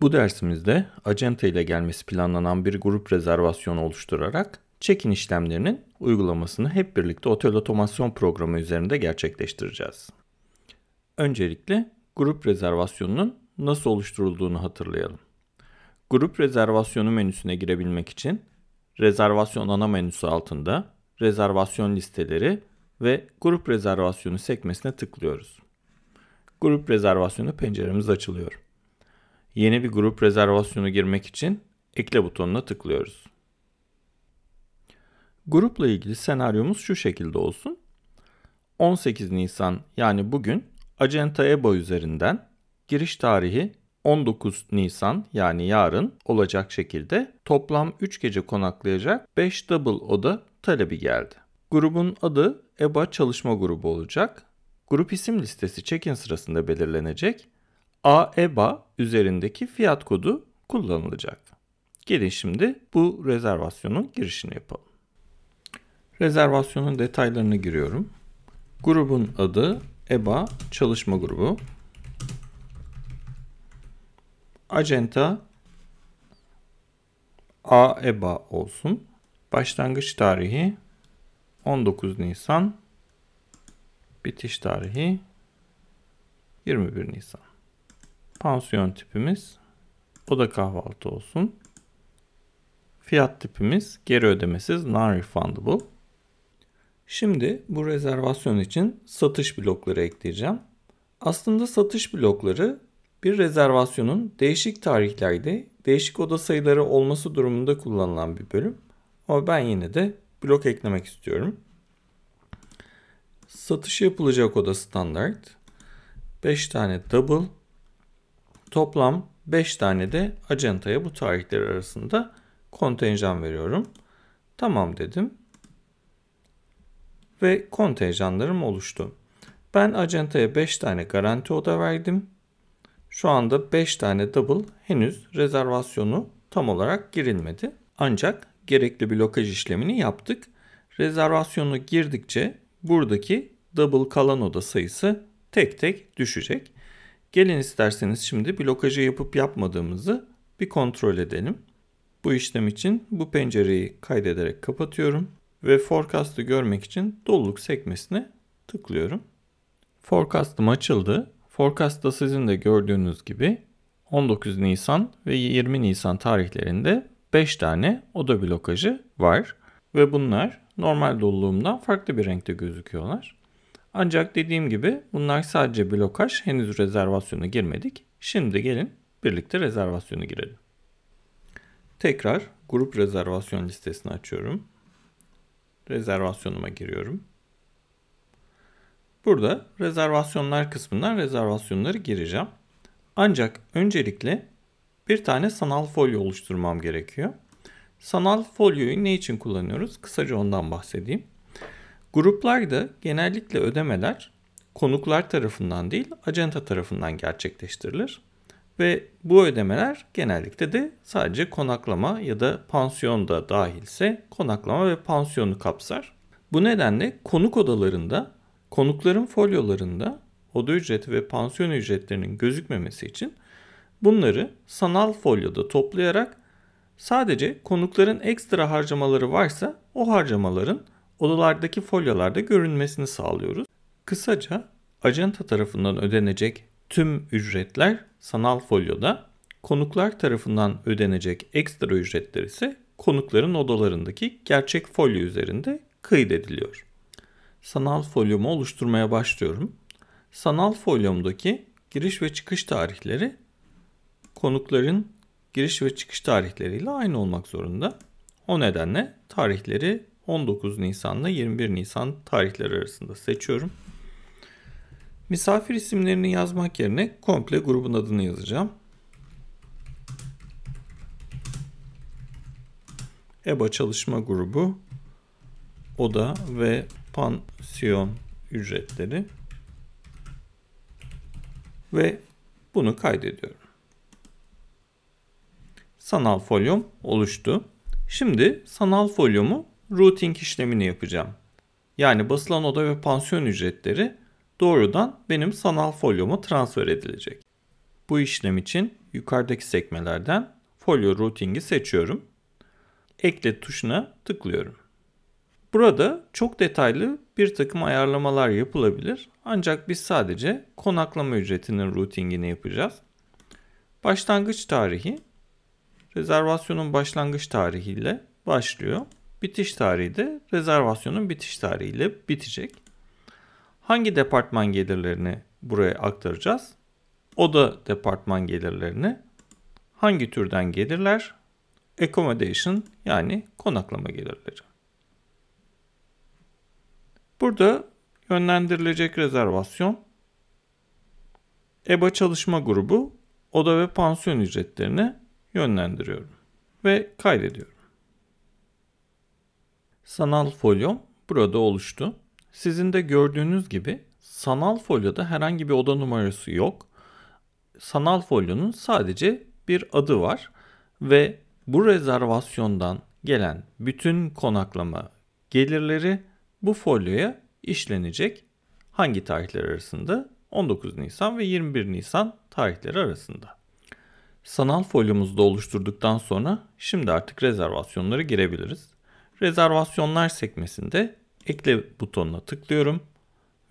Bu dersimizde acente ile gelmesi planlanan bir grup rezervasyonu oluşturarak check-in işlemlerinin uygulamasını hep birlikte otel otomasyon programı üzerinde gerçekleştireceğiz. Öncelikle grup rezervasyonunun nasıl oluşturulduğunu hatırlayalım. Grup rezervasyonu menüsüne girebilmek için rezervasyon ana menüsü altında rezervasyon listeleri ve grup rezervasyonu sekmesine tıklıyoruz. Grup rezervasyonu penceremiz açılıyor. Yeni bir grup rezervasyonu girmek için ekle butonuna tıklıyoruz. Grupla ilgili senaryomuz şu şekilde olsun. 18 Nisan yani bugün Acenta EBA üzerinden giriş tarihi 19 Nisan yani yarın olacak şekilde toplam 3 gece konaklayacak 5 double oda talebi geldi. Grubun adı EBA çalışma grubu olacak. Grup isim listesi check-in sırasında belirlenecek AEBA e üzerindeki fiyat kodu kullanılacak. Gelin şimdi bu rezervasyonun girişini yapalım. Rezervasyonun detaylarını giriyorum. Grubun adı EBA çalışma grubu. Acenta AEBA olsun. Başlangıç tarihi 19 Nisan. Bitiş tarihi 21 Nisan. Pansiyon tipimiz oda kahvaltı olsun. Fiyat tipimiz geri ödemesiz non-refundable. Şimdi bu rezervasyon için satış blokları ekleyeceğim. Aslında satış blokları bir rezervasyonun değişik tarihlerde değişik oda sayıları olması durumunda kullanılan bir bölüm. Ama ben yine de blok eklemek istiyorum. Satış yapılacak oda standart. 5 tane double toplam 5 tane de acentaya bu tarihler arasında kontenjan veriyorum. Tamam dedim. Ve kontenjanlarım oluştu. Ben acentaya 5 tane garanti oda verdim. Şu anda 5 tane double henüz rezervasyonu tam olarak girilmedi. Ancak gerekli blokaj işlemini yaptık. Rezervasyonu girdikçe buradaki double kalan oda sayısı tek tek düşecek. Gelin isterseniz şimdi blokajı yapıp yapmadığımızı bir kontrol edelim. Bu işlem için bu pencereyi kaydederek kapatıyorum ve forecast'ı görmek için doluluk sekmesine tıklıyorum. Forecast'ım açıldı. Forecast'ta sizin de gördüğünüz gibi 19 Nisan ve 20 Nisan tarihlerinde 5 tane oda blokajı var ve bunlar normal doluluğumdan farklı bir renkte gözüküyorlar. Ancak dediğim gibi bunlar sadece blokaj. Henüz rezervasyona girmedik. Şimdi gelin birlikte rezervasyona girelim. Tekrar grup rezervasyon listesini açıyorum. Rezervasyonuma giriyorum. Burada rezervasyonlar kısmından rezervasyonları gireceğim. Ancak öncelikle bir tane sanal folyo oluşturmam gerekiyor. Sanal folyoyu ne için kullanıyoruz? Kısaca ondan bahsedeyim. Gruplar da genellikle ödemeler konuklar tarafından değil, acenta tarafından gerçekleştirilir. Ve bu ödemeler genellikle de sadece konaklama ya da pansiyonda dahilse konaklama ve pansiyonu kapsar. Bu nedenle konuk odalarında konukların folyolarında oda ücreti ve pansiyon ücretlerinin gözükmemesi için bunları sanal folyoda toplayarak sadece konukların ekstra harcamaları varsa o harcamaların odalardaki folyalarda görünmesini sağlıyoruz. Kısaca acenta tarafından ödenecek tüm ücretler sanal folyoda, konuklar tarafından ödenecek ekstra ücretler ise konukların odalarındaki gerçek folyo üzerinde kaydediliyor. Sanal folyomu oluşturmaya başlıyorum. Sanal folyomdaki giriş ve çıkış tarihleri konukların giriş ve çıkış tarihleriyle aynı olmak zorunda. O nedenle tarihleri 19 Nisan ile 21 Nisan tarihleri arasında seçiyorum. Misafir isimlerini yazmak yerine komple grubun adını yazacağım. EBA çalışma grubu, oda ve pansiyon ücretleri ve bunu kaydediyorum. Sanal folyom oluştu. Şimdi sanal folyomu routing işlemini yapacağım. Yani basılan oda ve pansiyon ücretleri doğrudan benim sanal folyoma transfer edilecek. Bu işlem için yukarıdaki sekmelerden folyo routing'i seçiyorum. Ekle tuşuna tıklıyorum. Burada çok detaylı bir takım ayarlamalar yapılabilir. Ancak biz sadece konaklama ücretinin routingini yapacağız. Başlangıç tarihi rezervasyonun başlangıç tarihiyle başlıyor. Bitiş tarihi de rezervasyonun bitiş tarihiyle bitecek. Hangi departman gelirlerini buraya aktaracağız? Oda departman gelirlerini hangi türden gelirler? Accommodation yani konaklama gelirleri. Burada yönlendirilecek rezervasyon EBA çalışma grubu oda ve pansiyon ücretlerini yönlendiriyorum ve kaydediyorum. Sanal folyom burada oluştu. Sizin de gördüğünüz gibi sanal folyoda herhangi bir oda numarası yok. Sanal folyonun sadece bir adı var ve bu rezervasyondan gelen bütün konaklama gelirleri bu folyoya işlenecek. Hangi tarihler arasında? 19 Nisan ve 21 Nisan tarihleri arasında. Sanal folyomuzu da oluşturduktan sonra şimdi artık rezervasyonları girebiliriz rezervasyonlar sekmesinde ekle butonuna tıklıyorum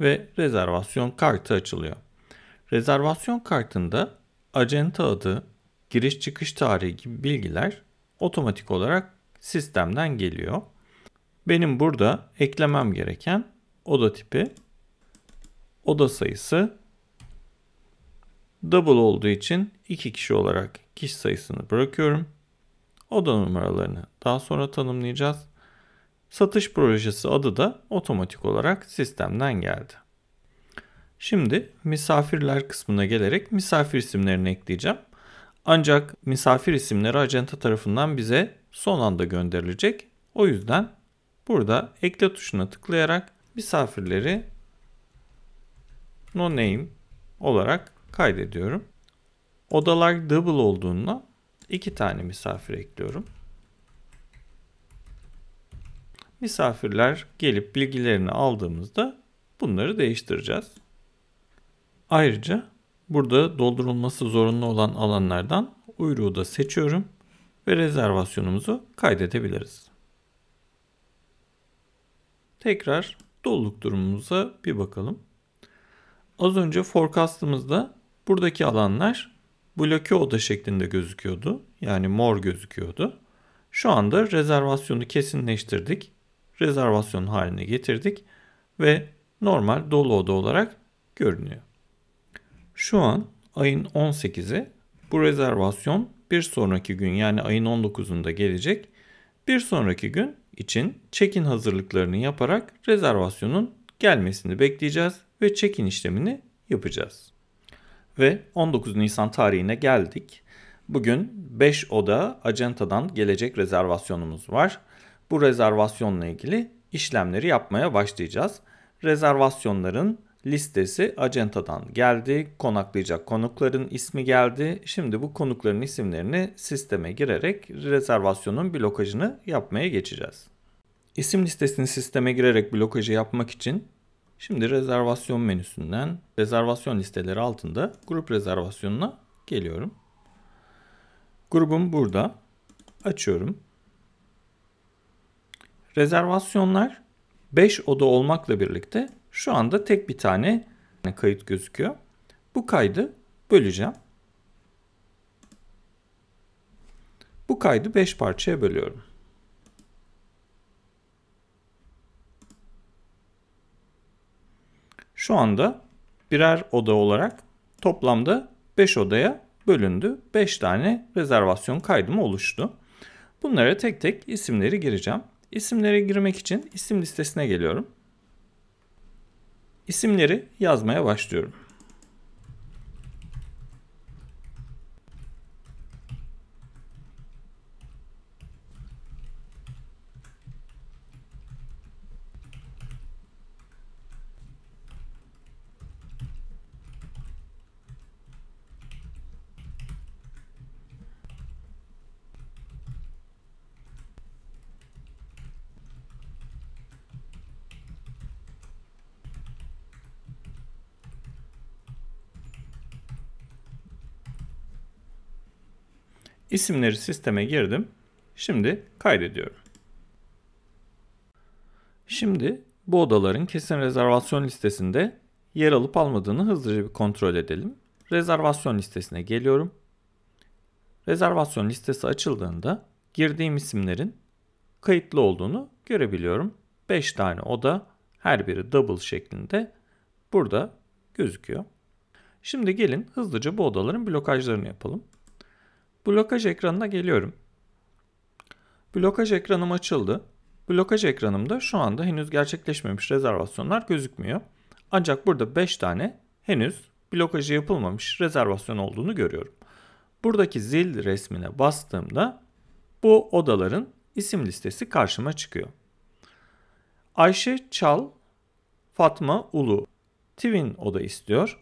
ve rezervasyon kartı açılıyor. Rezervasyon kartında acenta adı, giriş çıkış tarihi gibi bilgiler otomatik olarak sistemden geliyor. Benim burada eklemem gereken oda tipi, oda sayısı, double olduğu için iki kişi olarak kişi sayısını bırakıyorum. Oda numaralarını daha sonra tanımlayacağız. Satış projesi adı da otomatik olarak sistemden geldi. Şimdi misafirler kısmına gelerek misafir isimlerini ekleyeceğim. Ancak misafir isimleri acenta tarafından bize son anda gönderilecek. O yüzden burada ekle tuşuna tıklayarak misafirleri no name olarak kaydediyorum. Odalar double olduğunda iki tane misafir ekliyorum. Misafirler gelip bilgilerini aldığımızda bunları değiştireceğiz. Ayrıca burada doldurulması zorunlu olan alanlardan uyruğu da seçiyorum ve rezervasyonumuzu kaydedebiliriz. Tekrar doluluk durumumuza bir bakalım. Az önce forecast'ımızda buradaki alanlar bloke oda şeklinde gözüküyordu. Yani mor gözüküyordu. Şu anda rezervasyonu kesinleştirdik rezervasyon haline getirdik ve normal dolu oda olarak görünüyor. Şu an ayın 18'i bu rezervasyon bir sonraki gün yani ayın 19'unda gelecek. Bir sonraki gün için check-in hazırlıklarını yaparak rezervasyonun gelmesini bekleyeceğiz ve check-in işlemini yapacağız. Ve 19 Nisan tarihine geldik. Bugün 5 oda acentadan gelecek rezervasyonumuz var bu rezervasyonla ilgili işlemleri yapmaya başlayacağız. Rezervasyonların listesi acentadan geldi. Konaklayacak konukların ismi geldi. Şimdi bu konukların isimlerini sisteme girerek rezervasyonun blokajını yapmaya geçeceğiz. İsim listesini sisteme girerek blokajı yapmak için şimdi rezervasyon menüsünden rezervasyon listeleri altında grup rezervasyonuna geliyorum. Grubum burada. Açıyorum. Rezervasyonlar 5 oda olmakla birlikte şu anda tek bir tane kayıt gözüküyor. Bu kaydı böleceğim. Bu kaydı 5 parçaya bölüyorum. Şu anda birer oda olarak toplamda 5 odaya bölündü. 5 tane rezervasyon kaydım oluştu. Bunlara tek tek isimleri gireceğim. İsimlere girmek için isim listesine geliyorum. İsimleri yazmaya başlıyorum. İsimleri sisteme girdim. Şimdi kaydediyorum. Şimdi bu odaların kesin rezervasyon listesinde yer alıp almadığını hızlıca bir kontrol edelim. Rezervasyon listesine geliyorum. Rezervasyon listesi açıldığında girdiğim isimlerin kayıtlı olduğunu görebiliyorum. 5 tane oda her biri double şeklinde burada gözüküyor. Şimdi gelin hızlıca bu odaların blokajlarını yapalım. Blokaj ekranına geliyorum. Blokaj ekranım açıldı. Blokaj ekranımda şu anda henüz gerçekleşmemiş rezervasyonlar gözükmüyor. Ancak burada 5 tane henüz blokajı yapılmamış rezervasyon olduğunu görüyorum. Buradaki zil resmine bastığımda bu odaların isim listesi karşıma çıkıyor. Ayşe Çal, Fatma Ulu Twin oda istiyor.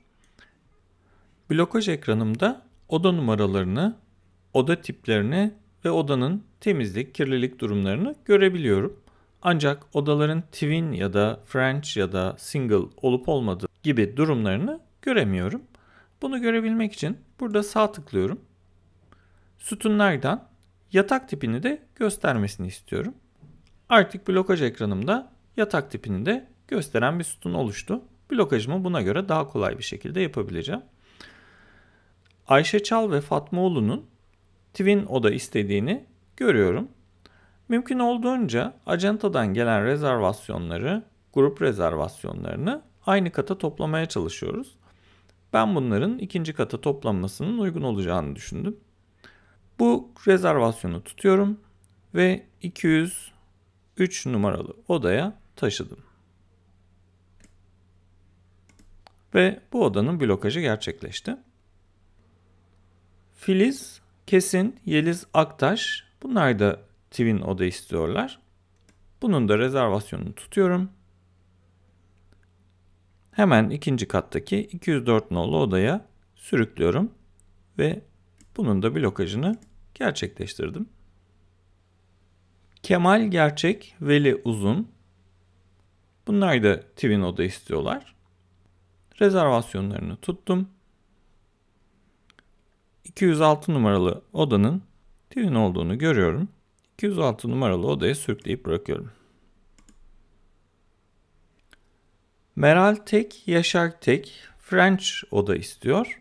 Blokaj ekranımda oda numaralarını oda tiplerini ve odanın temizlik, kirlilik durumlarını görebiliyorum. Ancak odaların twin ya da French ya da single olup olmadığı gibi durumlarını göremiyorum. Bunu görebilmek için burada sağ tıklıyorum. Sütunlardan yatak tipini de göstermesini istiyorum. Artık blokaj ekranımda yatak tipini de gösteren bir sütun oluştu. Blokajımı buna göre daha kolay bir şekilde yapabileceğim. Ayşe Çal ve Fatma Ulu'nun Twin oda istediğini görüyorum. Mümkün olduğunca acentadan gelen rezervasyonları, grup rezervasyonlarını aynı kata toplamaya çalışıyoruz. Ben bunların ikinci kata toplanmasının uygun olacağını düşündüm. Bu rezervasyonu tutuyorum ve 203 numaralı odaya taşıdım. Ve bu odanın blokajı gerçekleşti. Filiz Kesin, Yeliz Aktaş bunlar da Twin oda istiyorlar. Bunun da rezervasyonunu tutuyorum. Hemen ikinci kattaki 204 nolu odaya sürüklüyorum ve bunun da blokajını gerçekleştirdim. Kemal Gerçek, Veli Uzun. Bunlar da Twin oda istiyorlar. Rezervasyonlarını tuttum. 206 numaralı odanın tüyün olduğunu görüyorum. 206 numaralı odaya sürükleyip bırakıyorum. Meral Tek, Yaşar Tek French oda istiyor.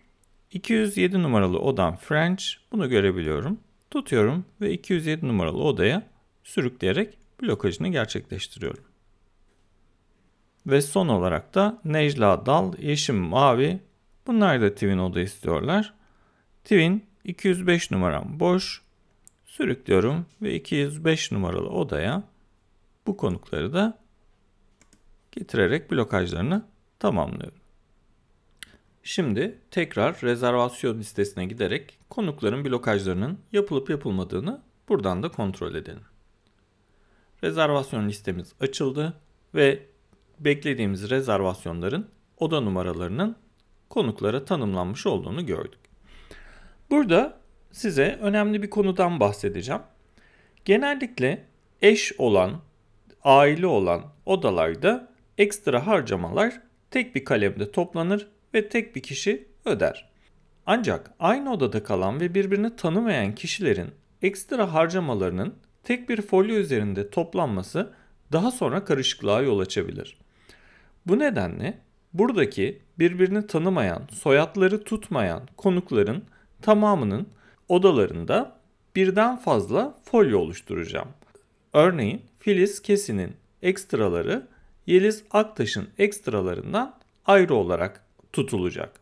207 numaralı odam French. Bunu görebiliyorum. Tutuyorum ve 207 numaralı odaya sürükleyerek blokajını gerçekleştiriyorum. Ve son olarak da Necla Dal, Yeşim Mavi. Bunlar da Twin oda istiyorlar. Twin 205 numaram boş. Sürüklüyorum ve 205 numaralı odaya bu konukları da getirerek blokajlarını tamamlıyorum. Şimdi tekrar rezervasyon listesine giderek konukların blokajlarının yapılıp yapılmadığını buradan da kontrol edelim. Rezervasyon listemiz açıldı ve beklediğimiz rezervasyonların oda numaralarının konuklara tanımlanmış olduğunu gördük. Burada size önemli bir konudan bahsedeceğim. Genellikle eş olan, aile olan odalarda ekstra harcamalar tek bir kalemde toplanır ve tek bir kişi öder. Ancak aynı odada kalan ve birbirini tanımayan kişilerin ekstra harcamalarının tek bir folyo üzerinde toplanması daha sonra karışıklığa yol açabilir. Bu nedenle buradaki birbirini tanımayan, soyadları tutmayan konukların tamamının odalarında birden fazla folyo oluşturacağım. Örneğin Filiz Kesin'in ekstraları Yeliz Aktaş'ın ekstralarından ayrı olarak tutulacak.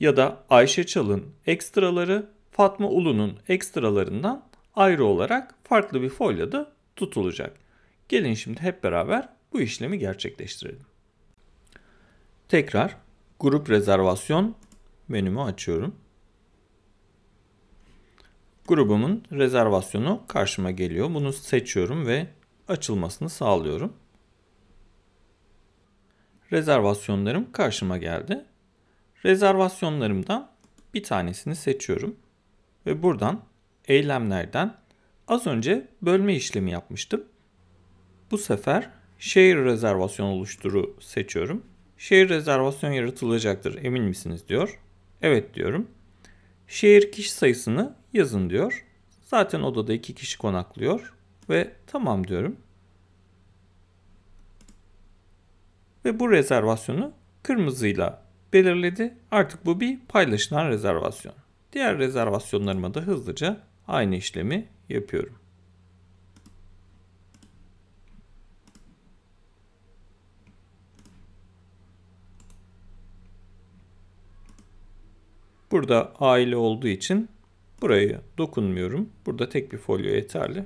Ya da Ayşe Çal'ın ekstraları Fatma Ulu'nun ekstralarından ayrı olarak farklı bir folyoda tutulacak. Gelin şimdi hep beraber bu işlemi gerçekleştirelim. Tekrar grup rezervasyon menümü açıyorum grubumun rezervasyonu karşıma geliyor. Bunu seçiyorum ve açılmasını sağlıyorum. Rezervasyonlarım karşıma geldi. Rezervasyonlarımdan bir tanesini seçiyorum ve buradan eylemlerden az önce bölme işlemi yapmıştım. Bu sefer şehir rezervasyon oluşturu seçiyorum. Şehir rezervasyon yaratılacaktır emin misiniz diyor. Evet diyorum. Şehir kişi sayısını yazın diyor. Zaten odada iki kişi konaklıyor ve tamam diyorum. Ve bu rezervasyonu kırmızıyla belirledi. Artık bu bir paylaşılan rezervasyon. Diğer rezervasyonlarıma da hızlıca aynı işlemi yapıyorum. Burada aile olduğu için burayı dokunmuyorum. Burada tek bir folyo yeterli.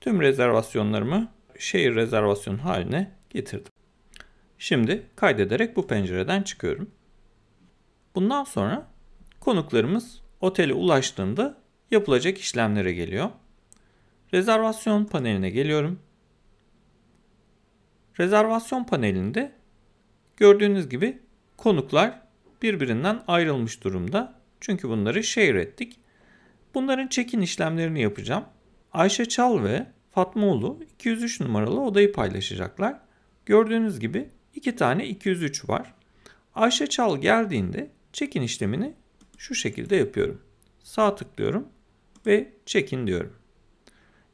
Tüm rezervasyonlarımı şehir rezervasyon haline getirdim. Şimdi kaydederek bu pencereden çıkıyorum. Bundan sonra konuklarımız otele ulaştığında yapılacak işlemlere geliyor. Rezervasyon paneline geliyorum. Rezervasyon panelinde gördüğünüz gibi konuklar birbirinden ayrılmış durumda. Çünkü bunları share ettik. Bunların check-in işlemlerini yapacağım. Ayşe Çal ve Fatmaoğlu 203 numaralı odayı paylaşacaklar. Gördüğünüz gibi iki tane 203 var. Ayşe Çal geldiğinde Çekin işlemini şu şekilde yapıyorum. Sağ tıklıyorum ve çekin diyorum.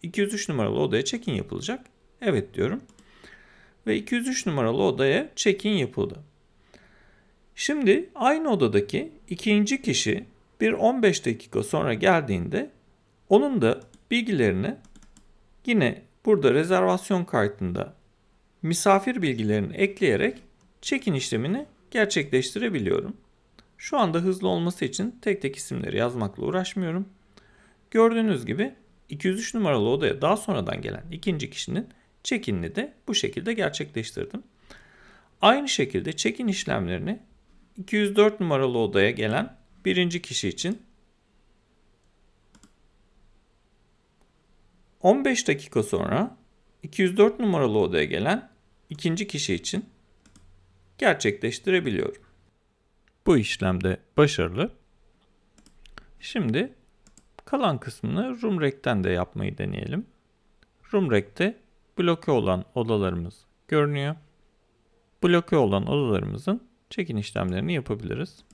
203 numaralı odaya çekin yapılacak. Evet diyorum. Ve 203 numaralı odaya çekin yapıldı. Şimdi aynı odadaki ikinci kişi bir 15 dakika sonra geldiğinde onun da bilgilerini yine burada rezervasyon kartında misafir bilgilerini ekleyerek çekin işlemini gerçekleştirebiliyorum. Şu anda hızlı olması için tek tek isimleri yazmakla uğraşmıyorum. Gördüğünüz gibi 203 numaralı odaya daha sonradan gelen ikinci kişinin check-in'ini de bu şekilde gerçekleştirdim. Aynı şekilde check-in işlemlerini 204 numaralı odaya gelen birinci kişi için 15 dakika sonra 204 numaralı odaya gelen ikinci kişi için gerçekleştirebiliyorum bu işlemde başarılı. Şimdi kalan kısmını RoomRec'ten de yapmayı deneyelim. RoomRec'te bloke olan odalarımız görünüyor. Bloke olan odalarımızın çekin işlemlerini yapabiliriz.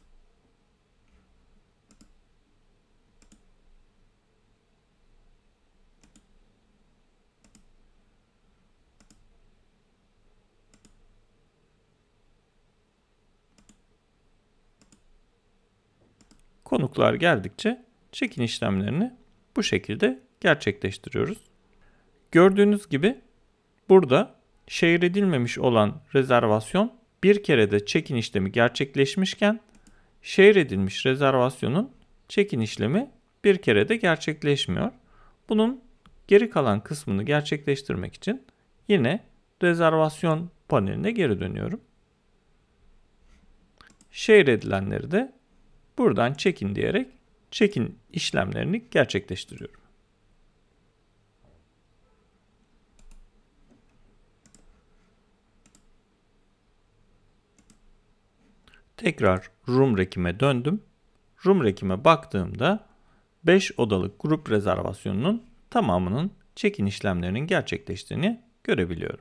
konuklar geldikçe çekin işlemlerini bu şekilde gerçekleştiriyoruz. Gördüğünüz gibi burada şehir edilmemiş olan rezervasyon bir kere de check işlemi gerçekleşmişken şehir edilmiş rezervasyonun çekin işlemi bir kere de gerçekleşmiyor. Bunun geri kalan kısmını gerçekleştirmek için yine rezervasyon paneline geri dönüyorum. Şehir edilenleri de Buradan çekin diyerek çekin işlemlerini gerçekleştiriyorum. Tekrar room rekime döndüm. Room rekime baktığımda 5 odalık grup rezervasyonunun tamamının çekin işlemlerinin gerçekleştiğini görebiliyorum.